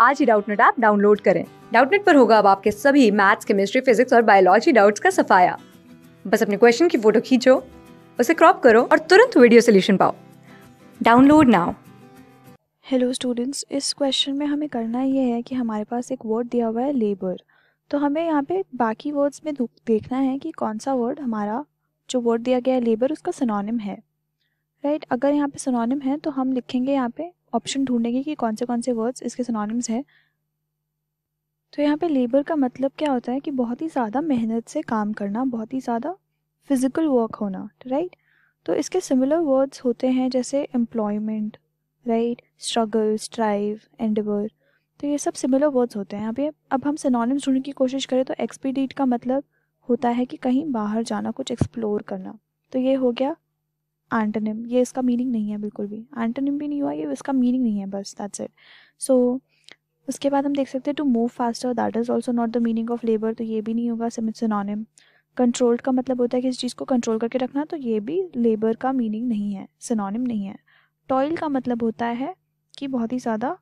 आज ही Doubtnut app download करें डाउटनेट पर होगा अब आपके सभी मैथ्स केमिस्ट्री फिजिक्स और बायोलॉजी डाउट्स का सफाया बस अपने क्वेश्चन की फोटो खींचो उसे क्रॉप करो और तुरंत वीडियो सोल्यूशन पाओ डाउनलोड नाउ हेलो स्टूडेंट्स इस क्वेश्चन में हमें करना यह है कि हमारे पास एक वर्ड दिया हुआ है लेबर तो हमें यहाँ पे बाकी वर्ड्स में देखना है कि कौन सा वर्ड हमारा जो वर्ड दिया गया है लेबर उसका सनोनिम है राइट right? अगर यहाँ पे सनोनिम है तो हम लिखेंगे यहाँ पे ऑप्शन ढूंढेंगे कि कौन से कौन से वर्ड्स इसके सिनोनिम्स हैं तो यहाँ पे लेबर का मतलब क्या होता है कि बहुत ही ज़्यादा मेहनत से काम करना बहुत ही ज़्यादा फिज़िकल वर्क होना राइट तो इसके सिमिलर वर्ड्स होते हैं जैसे employment right struggle strive endeavour तो ये सब सिमिलर वर्ड्स होते हैं यहाँ पे अब हम सिनोनिम्स ढूंढने की कोशिश करें तो एक्सपीडिट का मतलब होता है कि कहीं बाहर जाना कुछ एक्सप्लोर करना तो ये हो गया एंटनिम ये इसका मीनिंग नहीं है बिल्कुल भी एंटनिम भी नहीं हुआ ये इसका मीनिंग नहीं है बस दैट्स इट सो उसके बाद हम देख सकते हैं to move faster that is also not the meaning of labour तो ये भी नहीं होगा सिनोनिम कंट्रोल्ड का मतलब होता है कि इस चीज़ को कंट्रोल करके रखना तो ये भी लेबर का मीनिंग नहीं है सिनोनिम नहीं है टॉयल का मतलब होता है कि बहुत ही ज़्यादा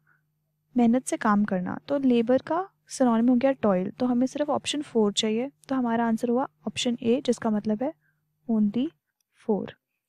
मेहनत से काम करना तो लेबर का सिनोनिम हो गया टॉयल तो हमें सिर्फ ऑप्शन फोर चाहिए तो हमारा आंसर हुआ ऑप्शन ए जिसका मतलब है ओनली फोर